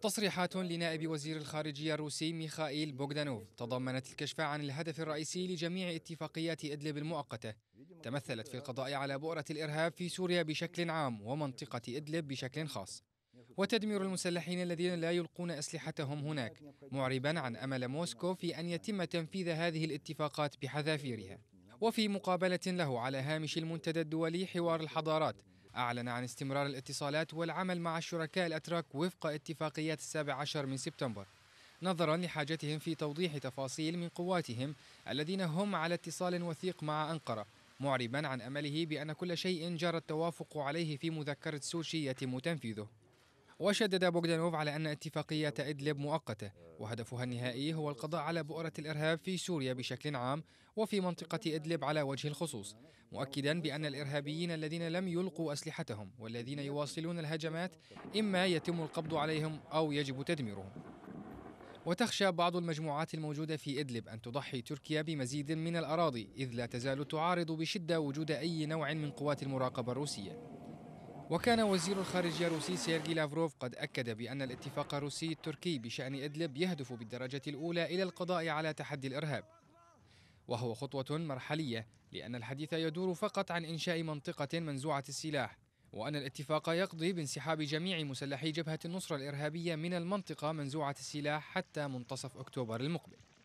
تصريحات لنائب وزير الخارجية الروسي ميخائيل بوغدانوف تضمنت الكشف عن الهدف الرئيسي لجميع اتفاقيات إدلب المؤقتة تمثلت في القضاء على بؤرة الإرهاب في سوريا بشكل عام ومنطقة إدلب بشكل خاص وتدمير المسلحين الذين لا يلقون أسلحتهم هناك معربا عن أمل موسكو في أن يتم تنفيذ هذه الاتفاقات بحذافيرها وفي مقابلة له على هامش المنتدى الدولي حوار الحضارات أعلن عن استمرار الاتصالات والعمل مع الشركاء الأتراك وفق اتفاقيات السابع عشر من سبتمبر نظرا لحاجتهم في توضيح تفاصيل من قواتهم الذين هم على اتصال وثيق مع أنقرة معربا عن أمله بأن كل شيء جرى التوافق عليه في مذكرة سوشي يتم تنفيذه وشدد بوغدانوف على أن اتفاقية إدلب مؤقتة وهدفها النهائي هو القضاء على بؤرة الإرهاب في سوريا بشكل عام وفي منطقة إدلب على وجه الخصوص مؤكدا بأن الإرهابيين الذين لم يلقوا أسلحتهم والذين يواصلون الهجمات إما يتم القبض عليهم أو يجب تدميرهم وتخشى بعض المجموعات الموجودة في إدلب أن تضحي تركيا بمزيد من الأراضي إذ لا تزال تعارض بشدة وجود أي نوع من قوات المراقبة الروسية وكان وزير الخارجية الروسي سيرجي لافروف قد أكد بأن الاتفاق الروسي التركي بشأن إدلب يهدف بالدرجة الأولى إلى القضاء على تحدي الإرهاب وهو خطوة مرحلية لأن الحديث يدور فقط عن إنشاء منطقة منزوعة السلاح وأن الاتفاق يقضي بانسحاب جميع مسلحي جبهة النصرة الإرهابية من المنطقة منزوعة السلاح حتى منتصف أكتوبر المقبل